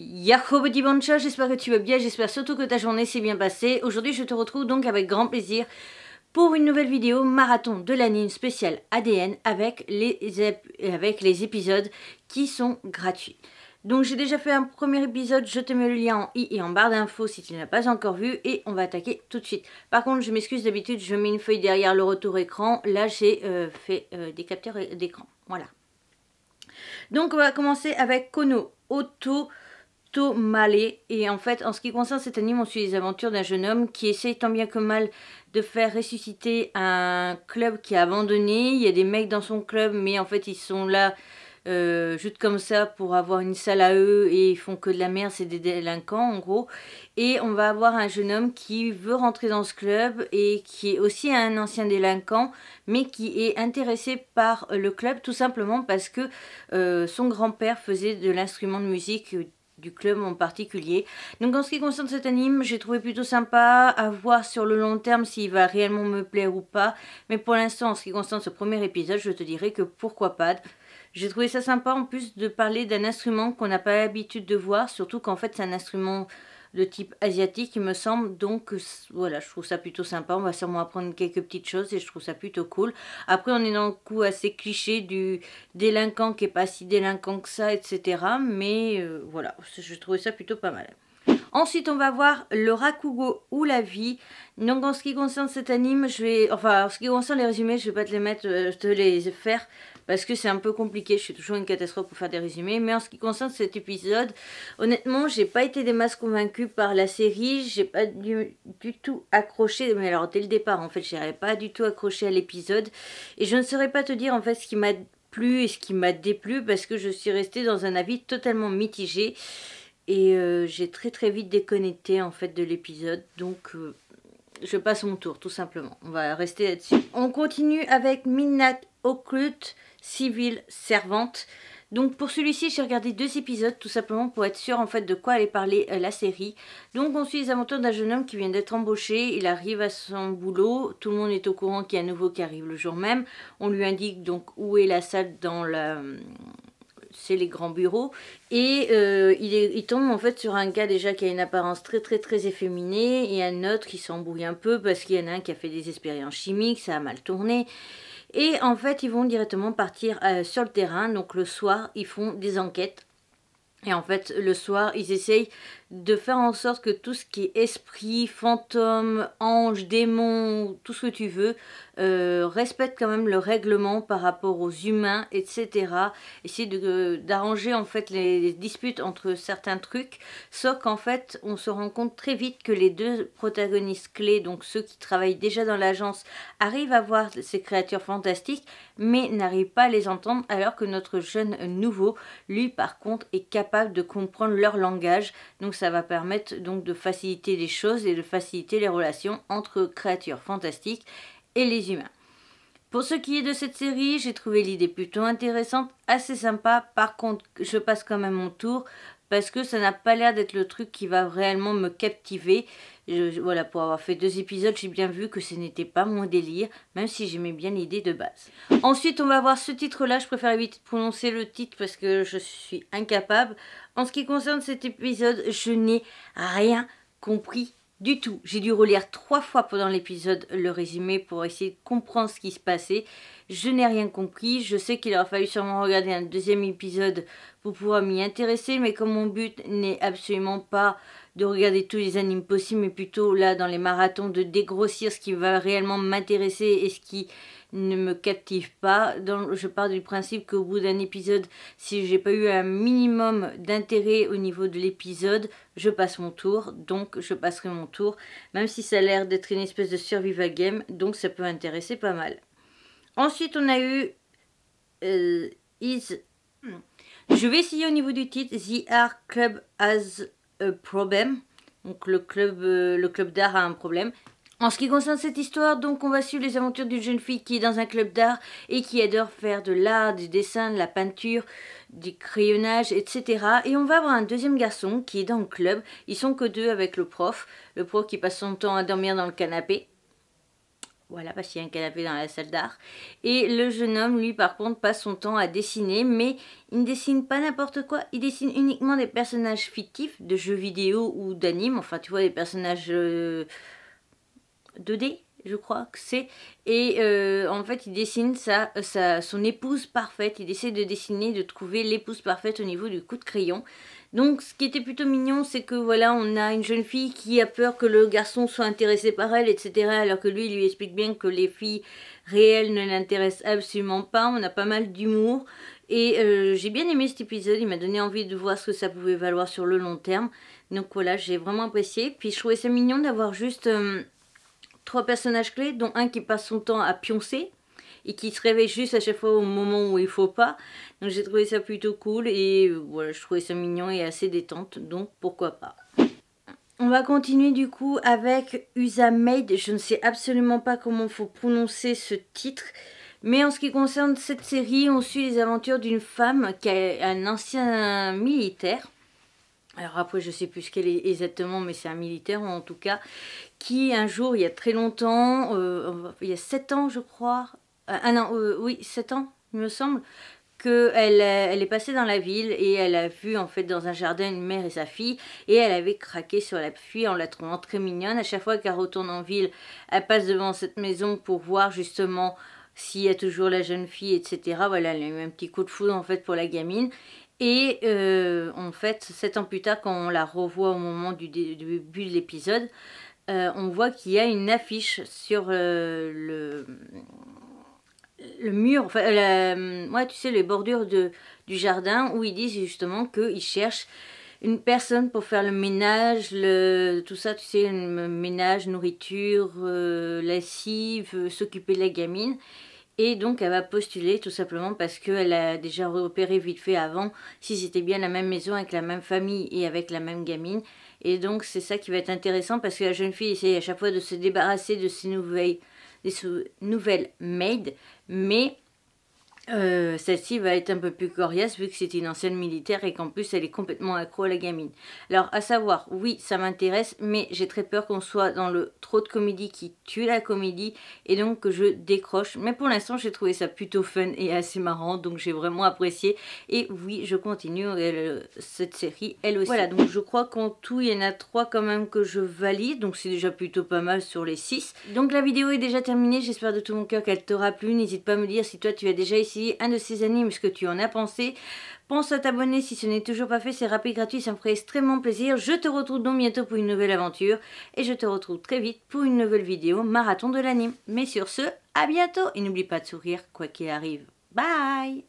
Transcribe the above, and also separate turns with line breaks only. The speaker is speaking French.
Yahoo petit j'espère que tu vas bien, j'espère surtout que ta journée s'est bien passée. Aujourd'hui je te retrouve donc avec grand plaisir pour une nouvelle vidéo marathon de l'anime spéciale ADN avec les, avec les épisodes qui sont gratuits. Donc j'ai déjà fait un premier épisode, je te mets le lien en i et en barre d'infos si tu ne l'as pas encore vu et on va attaquer tout de suite. Par contre je m'excuse d'habitude, je mets une feuille derrière le retour écran, là j'ai euh, fait euh, des capteurs euh, d'écran, voilà. Donc on va commencer avec Kono Auto plutôt Et en fait, en ce qui concerne cet anime, on suit les aventures d'un jeune homme qui essaye tant bien que mal de faire ressusciter un club qui a abandonné. Il y a des mecs dans son club, mais en fait, ils sont là euh, juste comme ça pour avoir une salle à eux et ils font que de la merde, c'est des délinquants en gros. Et on va avoir un jeune homme qui veut rentrer dans ce club et qui est aussi un ancien délinquant, mais qui est intéressé par le club tout simplement parce que euh, son grand-père faisait de l'instrument de musique du club en particulier. Donc en ce qui concerne cet anime, j'ai trouvé plutôt sympa à voir sur le long terme s'il va réellement me plaire ou pas. Mais pour l'instant, en ce qui concerne ce premier épisode, je te dirais que pourquoi pas. J'ai trouvé ça sympa en plus de parler d'un instrument qu'on n'a pas l'habitude de voir, surtout qu'en fait c'est un instrument de type asiatique, il me semble. Donc voilà, je trouve ça plutôt sympa. On va sûrement apprendre quelques petites choses et je trouve ça plutôt cool. Après, on est dans le coup assez cliché du délinquant qui est pas si délinquant que ça, etc. Mais euh, voilà, je trouvais ça plutôt pas mal. Ensuite, on va voir le Rakugo ou la vie. Donc en ce qui concerne cet anime, je vais... Enfin, en ce qui concerne les résumés, je vais pas te les mettre, euh, je te les faire parce que c'est un peu compliqué, je suis toujours une catastrophe pour faire des résumés, mais en ce qui concerne cet épisode, honnêtement, j'ai pas été des masses convaincue par la série, j'ai pas du, du, tout accroché, mais alors dès le départ en fait, j'avais pas du tout accroché à l'épisode, et je ne saurais pas te dire en fait ce qui m'a plu et ce qui m'a déplu, parce que je suis restée dans un avis totalement mitigé, et euh, j'ai très très vite déconnecté en fait de l'épisode. Donc euh, je passe mon tour tout simplement. On va rester là-dessus. On continue avec Midnight Occult, Civil Servante. Donc pour celui-ci, j'ai regardé deux épisodes tout simplement pour être sûr en fait de quoi allait parler euh, la série. Donc on suit les aventures d'un jeune homme qui vient d'être embauché, il arrive à son boulot, tout le monde est au courant qu'il y a un nouveau qui arrive le jour même. On lui indique donc où est la salle dans la c'est les grands bureaux. Et euh, ils il, tombe en fait sur un gars déjà qui a une apparence très très très efféminée et un autre qui s'embrouille un peu parce qu'il y en a un qui a fait des expériences chimiques, ça a mal tourné. Et en fait, ils vont directement partir euh, sur le terrain. Donc le soir, ils font des enquêtes et en fait, le soir, ils essayent de faire en sorte que tout ce qui est esprit, fantôme, ange, démon, tout ce que tu veux, euh, respecte quand même le règlement par rapport aux humains, etc. Essayer euh, d'arranger en fait les, disputes entre certains trucs, sauf qu'en fait on se rend compte très vite que les deux protagonistes clés, donc ceux qui travaillent déjà dans l'agence, arrivent à voir ces créatures fantastiques, mais n'arrivent pas à les entendre, alors que notre jeune nouveau, lui par contre, est capable de comprendre leur langage. Donc ça va permettre donc de faciliter les choses et de faciliter les relations entre créatures fantastiques et les humains. Pour ce qui est de cette série, j'ai trouvé l'idée plutôt intéressante, assez sympa. Par contre, je passe quand même mon tour parce que ça n'a pas l'air d'être le truc qui va réellement me captiver voilà, pour avoir fait deux épisodes, j'ai bien vu que ce n'était pas mon délire, même si j'aimais bien l'idée de base. Ensuite, on va voir ce titre-là. Je préfère éviter de prononcer le titre parce que je suis incapable. En ce qui concerne cet épisode, je n'ai rien compris du tout. J'ai dû relire trois fois pendant l'épisode le résumé pour essayer de comprendre ce qui se passait. Je n'ai rien compris. Je sais qu'il aurait fallu sûrement regarder un deuxième épisode pour pouvoir m'y intéresser, mais comme mon but n'est absolument pas de regarder tous les animes possibles, mais plutôt là dans les marathons de dégrossir ce qui va réellement m'intéresser et ce qui ne me captive pas. je pars du principe qu'au bout d'un épisode, si j'ai pas eu un minimum d'intérêt au niveau de l'épisode, je passe mon tour, donc je passerai mon tour, même si ça a l'air d'être une espèce de survival game, donc ça peut intéresser pas mal. Ensuite, on a eu euh, Is. Je vais essayer au niveau du titre The Art Club as euh, problème Donc le club, euh, le club d'art a un problème. En ce qui concerne cette histoire, donc on va suivre les aventures d'une jeune fille qui est dans un club d'art et qui adore faire de l'art, du dessin, de la peinture, du crayonnage, etc. Et on va avoir un deuxième garçon qui est dans le club. Ils sont que deux avec le prof. Le prof qui passe son temps à dormir dans le canapé. Voilà, parce qu'il y a un canapé dans la salle d'art. Et le jeune homme, lui, par contre, passe son temps à dessiner, mais il ne dessine pas n'importe quoi. Il dessine uniquement des personnages fictifs de jeux vidéo ou d'anime. Enfin, tu vois, des personnages 2D, euh, je crois que c'est. Et euh, en fait, il dessine sa, sa, son épouse parfaite. Il essaie de dessiner, de trouver l'épouse parfaite au niveau du coup de crayon. Donc, ce qui était plutôt mignon, c'est que voilà, on a une jeune fille qui a peur que le garçon soit intéressé par elle, etc. Alors que lui, il lui explique bien que les filles réelles ne l'intéressent absolument pas. On a pas mal d'humour. Et euh, j'ai bien aimé cet épisode. Il m'a donné envie de voir ce que ça pouvait valoir sur le long terme. Donc voilà, j'ai vraiment apprécié. Puis je trouvais ça mignon d'avoir juste... Euh, trois personnages clés, dont un qui passe son temps à pioncer et qui se réveille juste à chaque fois au moment où il faut pas. Donc j'ai trouvé ça plutôt cool et euh, voilà, je trouvais ça mignon et assez détente, donc pourquoi pas. On va continuer du coup avec Usamed. Je ne sais absolument pas comment faut prononcer ce titre. Mais en ce qui concerne cette série, on suit les aventures d'une femme qui est un ancien militaire alors après je sais plus ce qu'elle est exactement mais c'est un militaire en tout cas qui un jour il y a très longtemps euh, il y a 7 ans je crois euh, un an, euh, oui sept ans il me semble qu'elle elle est passée dans la ville et elle a vu en fait dans un jardin une mère et sa fille et elle avait craqué sur la fille en la trouvant très mignonne. À chaque fois qu'elle retourne en ville, elle passe devant cette maison pour voir justement s'il y a toujours la jeune fille, etc. Voilà, elle a eu un petit coup de foudre en fait pour la gamine et euh, en fait, sept ans plus tard, quand on la revoit au moment du début de l'épisode, euh, on voit qu'il y a une affiche sur euh, le, mur, enfin, tu sais, les bordures du jardin, où ils disent justement qu'ils cherchent une personne pour faire le ménage, tout ça, tu sais, ménage, nourriture, lessive, s'occuper de la gamine. Et donc elle va postuler tout simplement parce qu'elle a déjà repéré vite fait avant si c'était bien la même maison avec la même famille et avec la même gamine. Et donc c'est ça qui va être intéressant parce que la jeune fille essaie à chaque fois de se débarrasser de ses nouvelles, des nouvelles maids, mais euh, celle-ci va être un peu plus coriace vu que c'est une ancienne militaire et qu'en plus elle est complètement accro à la gamine. Alors à savoir, oui ça m'intéresse mais j'ai très peur qu'on soit dans le trop de comédie qui tue la comédie et donc que je décroche. Mais pour l'instant j'ai trouvé ça plutôt fun et assez marrant donc j'ai vraiment apprécié et oui je continue euh, cette série elle aussi. Voilà donc je crois qu'en tout il y en a trois quand même que je valide donc c'est déjà plutôt pas mal sur les 6. Donc la vidéo est déjà terminée, j'espère de tout mon cœur qu'elle t'aura plu. N'hésite pas à me dire si toi tu as déjà essayé un de ces animes, ce que tu en as pensé. Pense à t'abonner si ce n'est toujours pas fait, c'est rapide, gratuit, ça me ferait extrêmement plaisir. Je te retrouve donc bientôt pour une nouvelle aventure et je te retrouve très vite pour une nouvelle vidéo marathon de l'anime. Mais sur ce, à bientôt et n'oublie pas de sourire quoi qu'il arrive. Bye